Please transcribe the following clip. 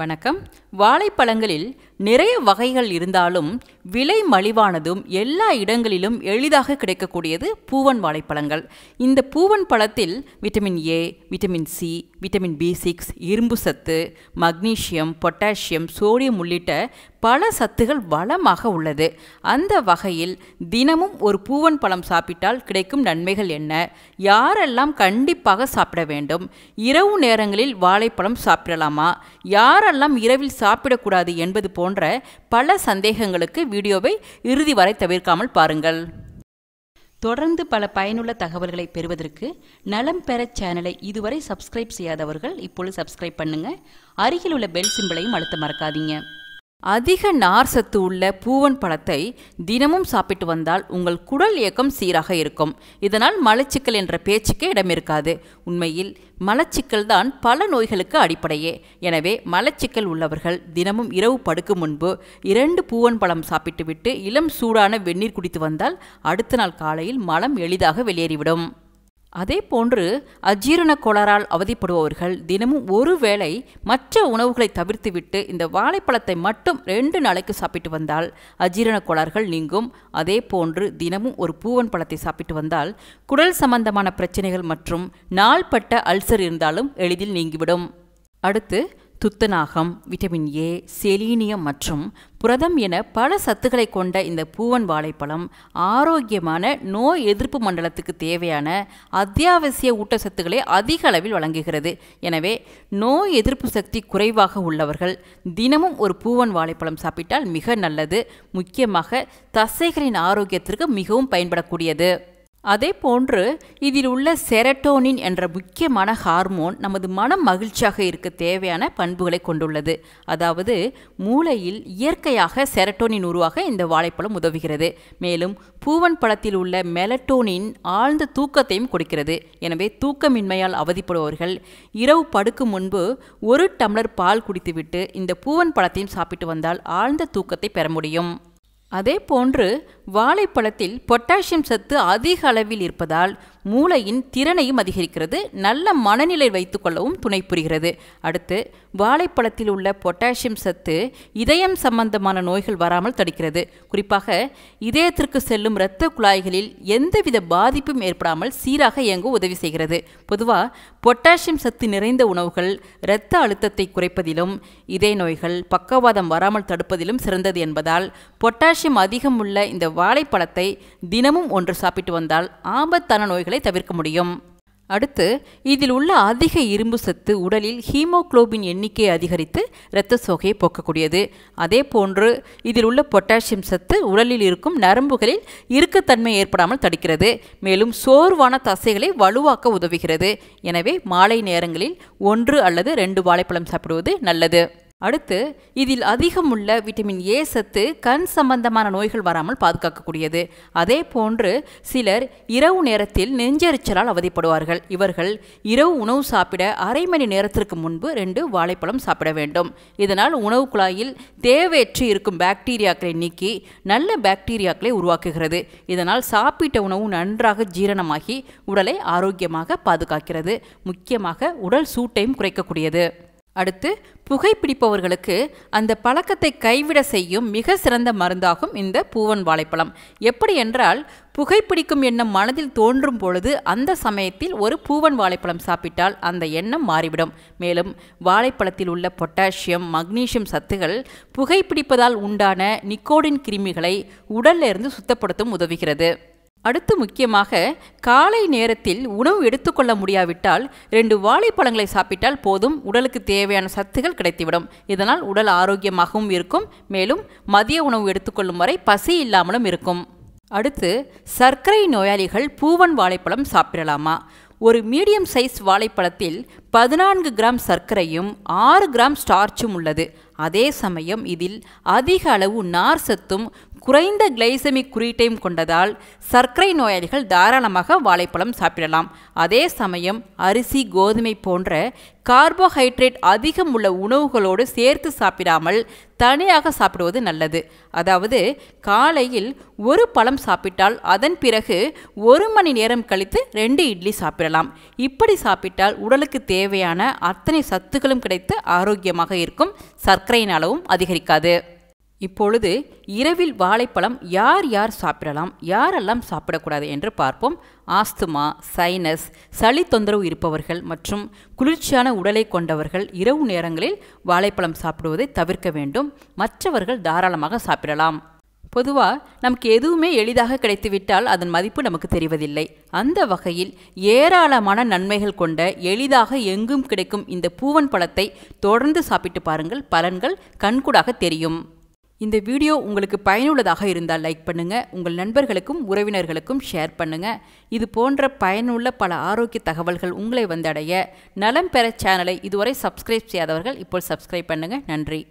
வணக்கம் வாழைப்பழங்களில் நிறைய வகைகள் இருந்தாலும் விலை மலிவானதும் எல்லா இடங்களிலும் எளிதாக கிடைக்கக்கூடியது பூவன் வாழைப்பழங்கள் இந்த பூவன் பழத்தில் vitamin A vitamin C vitamin B six இரும்பு சத்து மக்னீஷியம் பொட்டாசியம் சோடியம் உள்ளிட்ட பல சத்துகள் வளமாக உள்ளது அந்த வகையில் தினமும் ஒரு பூவன் பழம் சாப்பிட்டால் கிடைக்கும் நன்மைகள் என்ன யாரெல்லாம் கண்டிப்பாக சாப்பிட வேண்டும் இரவு நேரங்களில் வாழைப்பழம் சாப்பிடலாமா யாரெல்லாம் இரவில் சாப்பிடக்கூடாது என்பது போல் போன்ற பல சந்தேகங்களுக்கு வீடியோவை இறுதி வரை தவிர்க்காமல் பாருங்கள் தொடர்ந்து பல பயனுள்ள தகவல்களை பெறுவதற்கு நலம் பெற சேனலை இதுவரை சப்ஸ்கிரைப் செய்யாதவர்கள் இப்பொழுது சப்ஸ்கிரைப் பண்ணுங்க அருகில் உள்ள பெல் சிம்பிளையும் அழுத்த மறக்காதீங்க அதிக நார் சத்து உள்ள பூவன் பழத்தை தினமும் சாப்பிட்டு வந்தால் உங்கள் குடல் இயக்கம் சீராக இருக்கும் இதனால் மலச்சிக்கல் என்ற பேச்சுக்கே இடம் இருக்காது உண்மையில் மலச்சிக்கல் தான் பல நோய்களுக்கு அடிப்படையே எனவே மலச்சிக்கல் உள்ளவர்கள் தினமும் இரவு படுக்கும் முன்பு இரண்டு பூவன் பழம் சாப்பிட்டுவிட்டு இளம் சூடான வெந்நீர் குடித்து வந்தால் அடுத்த நாள் காலையில் மலம் எளிதாக வெளியேறிவிடும் அதே போன்று அஜீரண கோளாறால் அவதிப்படுபவர்கள் தினமும் ஒரு வேளை மற்ற உணவுகளை தவிர்த்துவிட்டு இந்த வாழைப்பழத்தை மட்டும் ரெண்டு நாளைக்கு சாப்பிட்டு வந்தால் அஜீரண கோளாறுகள் நீங்கும் அதே போன்று தினமும் ஒரு பூவன் பழத்தை சாப்பிட்டு வந்தால் குடல் சம்பந்தமான பிரச்சனைகள் மற்றும் நாள்பட்ட அல்சர் இருந்தாலும் எளிதில் நீங்கிவிடும் அடுத்து துத்தநாகம் விட்டமின் ஏ செலீனியம் மற்றும் புரதம் என பல சத்துக்களை கொண்ட இந்த பூவன் வாழைப்பழம் ஆரோக்கியமான நோய் எதிர்ப்பு மண்டலத்துக்கு தேவையான அத்தியாவசிய ஊட்டச்சத்துக்களை அதிக அளவில் வழங்குகிறது எனவே நோய் எதிர்ப்பு சக்தி குறைவாக உள்ளவர்கள் தினமும் ஒரு பூவன் வாழைப்பழம் சாப்பிட்டால் மிக நல்லது முக்கியமாக தசைகளின் ஆரோக்கியத்திற்கு மிகவும் பயன்படக்கூடியது அதே போன்று இதில் உள்ள செரட்டோனின் என்ற முக்கியமான ஹார்மோன் நமது மனம் மகிழ்ச்சியாக இருக்க தேவையான பண்புகளை கொண்டுள்ளது அதாவது மூளையில் இயற்கையாக செரட்டோனின் உருவாக இந்த வாழைப்பழம் உதவுகிறது மேலும் பூவன் பழத்தில் உள்ள மெலட்டோனின் ஆழ்ந்த தூக்கத்தையும் கொடுக்கிறது எனவே தூக்கமின்மையால் அவதிப்படுபவர்கள் இரவு படுக்கும் முன்பு ஒரு டம்ளர் பால் குடித்துவிட்டு இந்த பூவன் பழத்தையும் சாப்பிட்டு வந்தால் ஆழ்ந்த தூக்கத்தை பெற முடியும் அதே போன்று வாழைப்பழத்தில் பொட்டாசியம் சத்து அதிக அளவில் இருப்பதால் மூளையின் திறனையும் அதிகரிக்கிறது நல்ல மனநிலை வைத்துக்கொள்ளவும் துணை புரிகிறது அடுத்து வாழைப்பழத்தில் உள்ள பொட்டாசியம் சத்து இதயம் சம்பந்தமான நோய்கள் வராமல் தடுக்கிறது குறிப்பாக இதயத்திற்கு செல்லும் இரத்த குழாய்களில் எந்தவித பாதிப்பும் ஏற்படாமல் சீராக இயங்க உதவி செய்கிறது பொதுவாக பொட்டாசியம் சத்து நிறைந்த உணவுகள் இரத்த அழுத்தத்தை குறைப்பதிலும் இதய நோய்கள் பக்கவாதம் வராமல் தடுப்பதிலும் சிறந்தது என்பதால் பொட்டாசியம் அதிகம் உள்ள இந்த வாழைப்பழத்தை தினமும் ஒன்று சாப்பிட்டு வந்தால் ஆபத்தான நோய்களை தவிர்க்க முடியும் அடுத்து இதில் உள்ள அதிக இரும்பு சத்து உடலில் ஹீமோக்ளோபின் எண்ணிக்கையை அதிகரித்து இரத்த சோகையை போக்கக்கூடியது அதே போன்று இதில் உள்ள பொட்டாசியம் சத்து உடலில் இருக்கும் நரம்புகளில் இறுக்கத்தன்மை ஏற்படாமல் தடுக்கிறது மேலும் சோர்வான தசைகளை வலுவாக்க உதவுகிறது எனவே மாலை நேரங்களில் ஒன்று அல்லது ரெண்டு வாழைப்பழம் சாப்பிடுவது நல்லது அடுத்து இதில் அதிகம் உள்ள விட்டமின் ஏ சத்து கண் சம்பந்தமான நோய்கள் வராமல் பாதுகாக்கக்கூடியது அதே போன்று சிலர் இரவு நேரத்தில் நெஞ்சரிச்சலால் அவதிப்படுவார்கள் இவர்கள் இரவு உணவு சாப்பிட அரை மணி நேரத்திற்கு முன்பு ரெண்டு வாழைப்பழம் சாப்பிட வேண்டும் இதனால் உணவு குழாயில் தேவையற்று இருக்கும் பாக்டீரியாக்களை நீக்கி நல்ல பாக்டீரியாக்களை உருவாக்குகிறது இதனால் சாப்பிட்ட உணவு நன்றாக ஜீரணமாகி உடலை ஆரோக்கியமாக பாதுகாக்கிறது முக்கியமாக உடல் சூட்டையும் குறைக்கக்கூடியது அடுத்து புகைப்பிடிப்பவர்களுக்கு அந்த பழக்கத்தை கைவிட செய்யும் மிக சிறந்த மருந்தாகும் இந்த பூவன் வாழைப்பழம் எப்படி என்றால் புகைப்பிடிக்கும் எண்ணம் மனதில் தோன்றும் பொழுது அந்த சமயத்தில் ஒரு பூவன் வாழைப்பழம் சாப்பிட்டால் அந்த எண்ணம் மாறிவிடும் மேலும் வாழைப்பழத்தில் உள்ள பொட்டாசியம் மக்னீசியம் சத்துகள் புகைப்பிடிப்பதால் உண்டான நிக்கோடின் கிருமிகளை உடலிலிருந்து சுத்தப்படுத்தும் உதவுகிறது அடுத்து முக்கியமாக காலை நேரத்தில் உணவு எடுத்துக்கொள்ள முடியாவிட்டால் ரெண்டு வாழைப்பழங்களை சாப்பிட்டால் போதும் உடலுக்கு தேவையான சத்துகள் கிடைத்துவிடும் இதனால் உடல் ஆரோக்கியமாகவும் இருக்கும் மேலும் மதிய உணவு எடுத்துக்கொள்ளும் வரை பசி இல்லாமலும் இருக்கும் அடுத்து சர்க்கரை நோயாளிகள் பூவன் வாழைப்பழம் சாப்பிடலாமா ஒரு மீடியம் சைஸ் வாழைப்பழத்தில் பதினான்கு கிராம் சர்க்கரையும் ஆறு கிராம் ஸ்டார்ச்சும் உள்ளது அதே சமயம் இதில் அதிக அளவு நார் சத்தும் குறைந்த கிளைசமிக் குறியீட்டையும் கொண்டதால் சர்க்கரை நோயாளிகள் தாராளமாக வாழைப்பழம் சாப்பிடலாம் அதே சமயம் அரிசி கோதுமை போன்ற கார்போஹைட்ரேட் அதிகம் உள்ள உணவுகளோடு சேர்த்து சாப்பிடாமல் தனியாக சாப்பிடுவது நல்லது அதாவது காலையில் ஒரு பழம் சாப்பிட்டால் அதன் பிறகு ஒரு மணி நேரம் கழித்து ரெண்டு இட்லி சாப்பிடலாம் இப்படி சாப்பிட்டால் உடலுக்கு தேவையான அத்தனை சத்துக்களும் கிடைத்து ஆரோக்கியமாக இருக்கும் சர்க்கரையின் அளவும் அதிகரிக்காது இப்பொழுது இரவில் வாழைப்பழம் யார் யார் சாப்பிடலாம் யாரெல்லாம் சாப்பிடக்கூடாது என்று பார்ப்போம் ஆஸ்துமா சைனஸ் சளி தொந்தரவு இருப்பவர்கள் மற்றும் குளிர்ச்சியான உடலை கொண்டவர்கள் இரவு நேரங்களில் வாழைப்பழம் சாப்பிடுவதை தவிர்க்க வேண்டும் மற்றவர்கள் தாராளமாக சாப்பிடலாம் பொதுவாக நமக்கு எதுவுமே எளிதாக கிடைத்துவிட்டால் அதன் மதிப்பு நமக்கு தெரிவதில்லை அந்த வகையில் ஏராளமான நன்மைகள் கொண்ட எளிதாக எங்கும் கிடைக்கும் இந்த பூவன் பழத்தை தொடர்ந்து சாப்பிட்டு பாருங்கள் பலன்கள் கண்கூடாக தெரியும் இந்த வீடியோ உங்களுக்கு பயனுள்ளதாக இருந்தால் லைக் பண்ணுங்கள் உங்கள் நண்பர்களுக்கும் உறவினர்களுக்கும் ஷேர் பண்ணுங்கள் இது போன்ற பயனுள்ள பல ஆரோக்கிய தகவல்கள் உங்களை வந்தடைய நலம் பெற சேனலை இதுவரை சப்ஸ்கிரைப் செய்யாதவர்கள் இப்போ சப்ஸ்கிரைப் பண்ணுங்கள் நன்றி